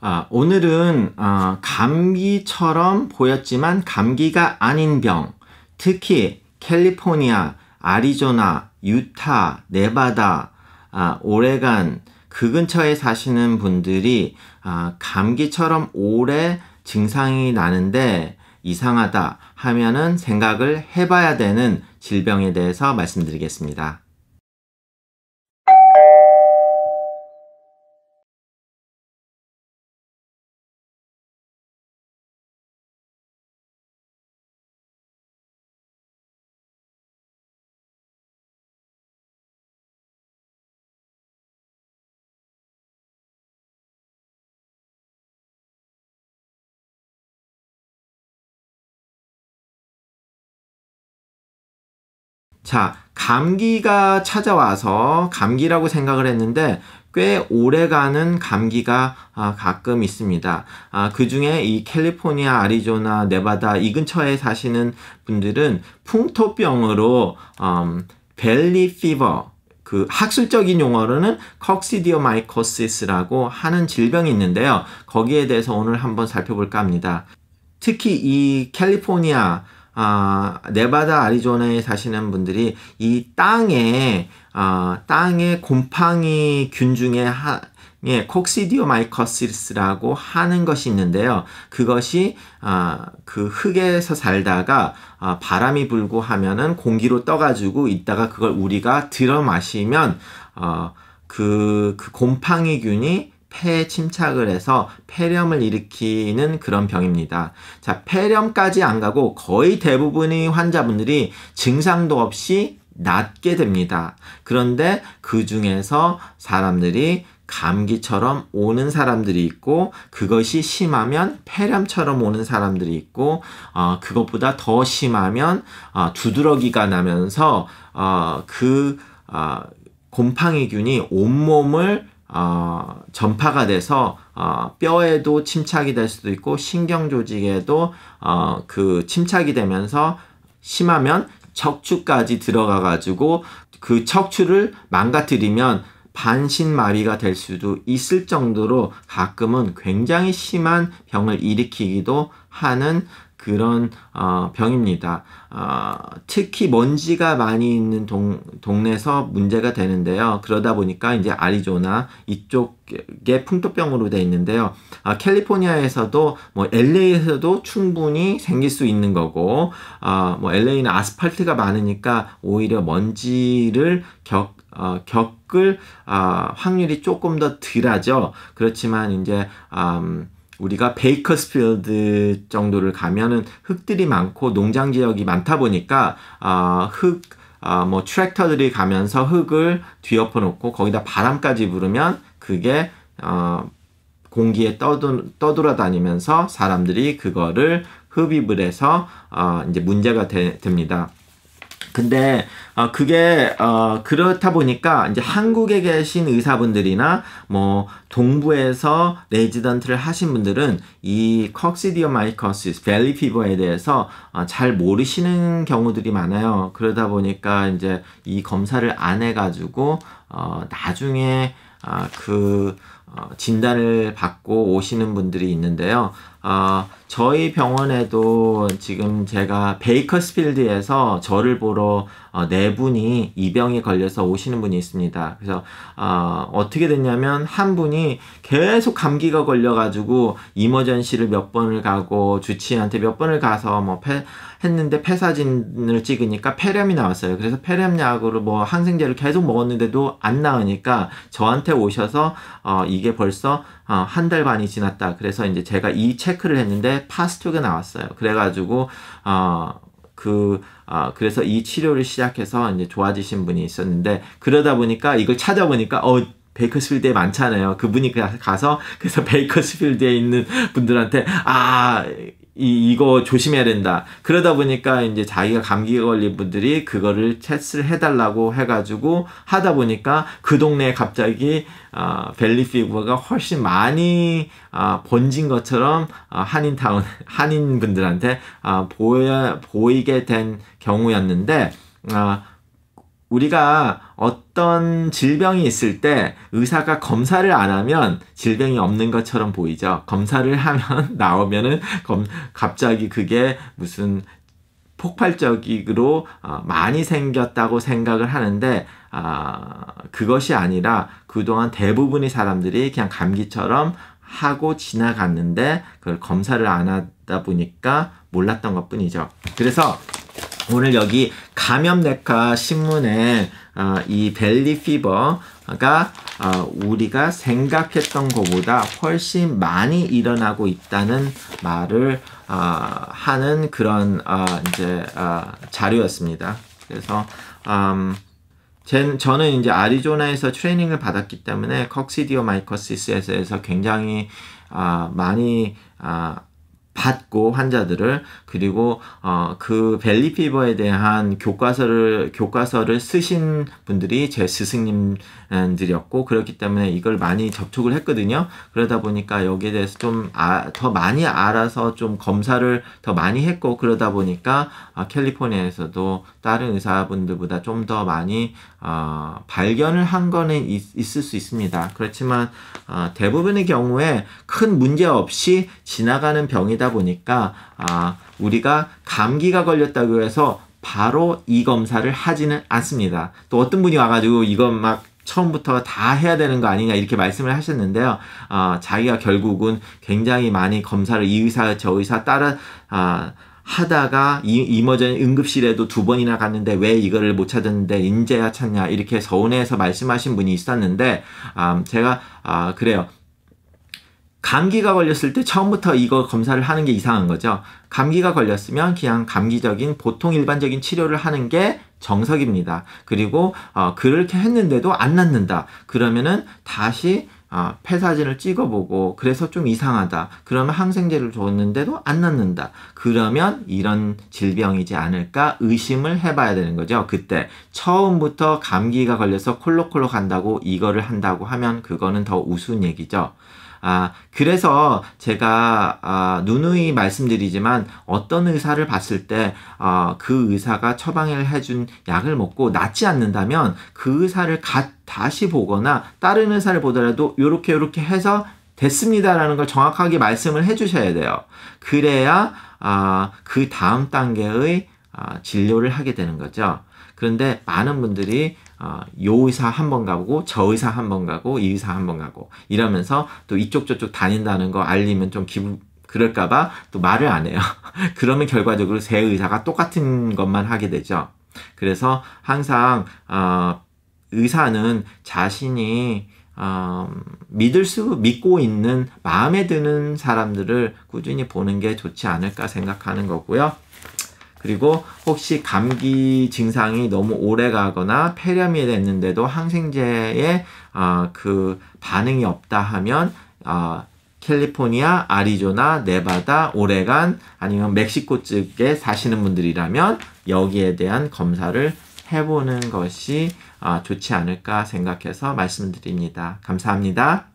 아, 오늘은 아, 감기처럼 보였지만 감기가 아닌 병, 특히 캘리포니아, 아리조나, 유타, 네바다, 아, 오레간 그 근처에 사시는 분들이 아, 감기처럼 오래 증상이 나는데 이상하다 하면은 생각을 해봐야 되는 질병에 대해서 말씀드리겠습니다. 자, 감기가 찾아와서 감기라고 생각을 했는데 꽤 오래가는 감기가 아, 가끔 있습니다. 아, 그 중에 이 캘리포니아, 아리조나, 네바다 이 근처에 사시는 분들은 풍토병으로 음, 벨리 피버 그 학술적인 용어로는 k 시디오마이 i 시스라고 하는 질병이 있는데요. 거기에 대해서 오늘 한번 살펴볼까 합니다. 특히 이 캘리포니아 아, 네바다 아리조나에 사시는 분들이 이 땅에 아, 땅의 곰팡이균 중에 하, 예, 콕시디오마이커시스라고 하는 것이 있는데요. 그것이 아, 그 흙에서 살다가 아, 바람이 불고 하면은 공기로 떠가지고 있다가 그걸 우리가 들어 마시면 어, 그, 그 곰팡이균이 폐 침착을 해서 폐렴을 일으키는 그런 병입니다. 자, 폐렴까지 안 가고 거의 대부분의 환자분들이 증상도 없이 낫게 됩니다. 그런데 그 중에서 사람들이 감기처럼 오는 사람들이 있고 그것이 심하면 폐렴처럼 오는 사람들이 있고 어, 그것보다 더 심하면 어, 두드러기가 나면서 어, 그 어, 곰팡이균이 온몸을 어, 전파가 돼서 어, 뼈에도 침착이 될 수도 있고 신경 조직에도 어, 그 침착이 되면서 심하면 척추까지 들어가 가지고 그 척추를 망가뜨리면 반신마비가 될 수도 있을 정도로 가끔은 굉장히 심한 병을 일으키기도 하는 그런 어, 병입니다. 어, 특히 먼지가 많이 있는 동, 동네에서 문제가 되는데요. 그러다 보니까 이제 아리조나 이쪽에 풍토병으로 돼 있는데요. 아, 캘리포니아에서도 뭐 LA에서도 충분히 생길 수 있는 거고, 아, 뭐 LA는 아스팔트가 많으니까 오히려 먼지를 겪 어, 겪을 어, 아, 확률이 조금 더 덜하죠. 그렇지만 이제 음, 우리가 베이커스필드 정도를 가면은 흙들이 많고 농장 지역이 많다 보니까 아, 흙 아, 뭐 트랙터들이 가면서 흙을 뒤엎어 놓고 거기다 바람까지 부르면 그게 어, 공기에 떠도, 떠돌아다니면서 사람들이 그거를 흡입을 해서 어, 이제 문제가 되, 됩니다. 근데 어, 그게 어, 그렇다 보니까 이제 한국에 계신 의사분들이나 뭐 동부에서 레지던트를 하신 분들은 이 컥시디오마이커시스 벨리 피버에 대해서 어, 잘 모르시는 경우들이 많아요. 그러다 보니까 이제 이 검사를 안 해가지고 어, 나중에 아, 그 어, 진단을 받고 오시는 분들이 있는데요. 아, 저희 병원에도 지금 제가 베이커스필드에서 저를 보러 어, 네 분이 이병에 걸려서 오시는 분이 있습니다. 그래서 어, 어떻게 됐냐면 한 분이 계속 감기가 걸려가지고 이머전시를 몇 번을 가고 주치의한테 몇 번을 가서 뭐 폐, 했는데 폐사진을 찍으니까 폐렴이 나왔어요. 그래서 폐렴약으로 뭐 항생제를 계속 먹었는데도 안 나으니까 저한테 오셔서 어, 이게 벌써 어, 한달 반이 지났다. 그래서 이제 제가 이 체크를 했는데 파스트에 나왔어요. 그래가지고 어, 그, 어, 그래서 이 치료를 시작해서 이제 좋아지신 분이 있었는데, 그러다 보니까 이걸 찾아보니까, 어, 베이커스필드에 많잖아요. 그분이 가서, 그래서 베이커스필드에 있는 분들한테, 아, 이, 이거 조심해야 된다. 그러다 보니까 이제 자기가 감기 걸린 분들이 그거를 테스를 해달라고 해가지고 하다 보니까 그 동네에 갑자기 어, 벨리피버가 훨씬 많이 어, 번진 것처럼 어, 한인타운 한인분들한테 어, 보여 보이게 된 경우였는데 어, 우리가 어떤 질병이 있을 때 의사가 검사를 안 하면 질병이 없는 것처럼 보이죠. 검사를 하면 나오면은 검, 갑자기 그게 무슨 폭발적으로 어, 많이 생겼다고 생각을 하는데 아, 그것이 아니라 그동안 대부분의 사람들이 그냥 감기처럼 하고 지나갔는데 그걸 검사를 안 하다 보니까 몰랐던 것 뿐이죠. 그래서 오늘 여기 감염내과 신문에 어, 이 벨리피버가 어, 우리가 생각했던 것보다 훨씬 많이 일어나고 있다는 말을 어, 하는 그런 어, 이제 어, 자료였습니다. 그래서 음, 제, 저는 이제 아리조나에서 트레이닝을 받았기 때문에 컥시디오 마이커시스에서 굉장히 어, 많이 받고 환자들을 그리고 어, 그 벨리피버에 대한 교과서를 교과서를 쓰신 분들이 제 스승님들이었고 그렇기 때문에 이걸 많이 접촉을 했거든요. 그러다 보니까 여기에 대해서 좀더 아, 많이 알아서 좀 검사를 더 많이 했고 그러다 보니까 어, 캘리포니아에서도 다른 의사분들보다 좀 더 많이 어, 발견을 한 거는 있, 을수 있습니다. 그렇지만 어, 대부분의 경우에 큰 문제 없이 지나가는 병이다. 되다 보니까 아, 우리가 감기가 걸렸다고 해서 바로 이 검사를 하지는 않습니다. 또 어떤 분이 와가지고 이건 막 처음부터 다 해야 되는 거 아니냐 이렇게 말씀을 하셨는데요. 아, 자기가 결국은 굉장히 많이 검사를 이 의사 저 의사 따라 아, 하다가 이머전 응급실에도 두 번이나 갔는데 왜 이거를 못 찾았는데 인제야 찾냐 이렇게 서운해서 말씀하신 분이 있었는데 아, 제가 아, 그래요. 감기가 걸렸을 때 처음부터 이거 검사를 하는 게 이상한 거죠. 감기가 걸렸으면 그냥 감기적인 보통 일반적인 치료를 하는 게 정석입니다. 그리고 어, 그렇게 했는데도 안 낫는다. 그러면은 다시 어, 폐사진을 찍어보고 그래서 좀 이상하다. 그러면 항생제를 줬는데도 안 낫는다. 그러면 이런 질병이지 않을까 의심을 해봐야 되는 거죠. 그때 처음부터 감기가 걸려서 콜록콜록 한다고 이거를 한다고 하면 그거는 더 우스운 얘기죠. 아, 그래서 제가 아, 누누이 말씀드리지만 어떤 의사를 봤을 때 아, 그 의사가 처방을 해준 약을 먹고 낫지 않는다면 그 의사를 갓 다시 보거나 다른 의사를 보더라도 요렇게 요렇게 해서 됐습니다라는 걸 정확하게 말씀을 해주셔야 돼요. 그래야 아, 그 다음 단계의 아, 진료를 하게 되는 거죠. 그런데 많은 분들이 어, 요 의사 한 번 가고 저 의사 한 번 가고 이 의사 한 번 가고 이러면서 또 이쪽 저쪽 다닌다는 거 알리면 좀 기분 그럴까봐 또 말을 안 해요. 그러면 결과적으로 세 의사가 똑같은 것만 하게 되죠. 그래서 항상 어, 의사는 자신이 어, 믿을 수 믿고 있는 마음에 드는 사람들을 꾸준히 보는 게 좋지 않을까 생각하는 거고요. 그리고 혹시 감기 증상이 너무 오래 가거나 폐렴이 됐는데도 항생제에 어, 그 반응이 없다 하면 어, 캘리포니아, 아리조나, 네바다, 오레간 아니면 멕시코 쪽에 사시는 분들이라면 여기에 대한 검사를 해보는 것이 아, 좋지 않을까 생각해서 말씀드립니다. 감사합니다.